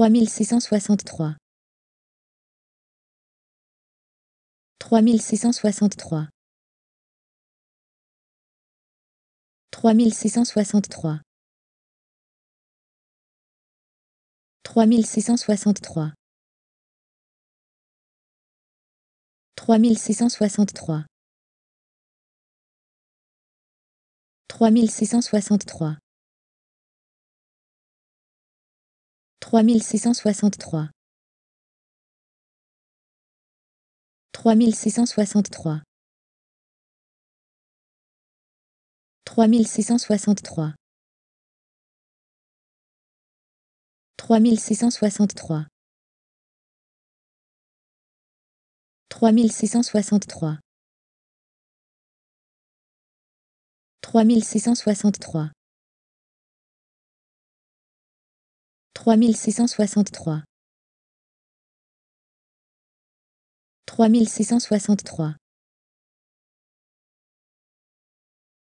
3663 3663 3663 3663 3663 3663 3663 3663 3663 3663 3663 3663 3663. 3663.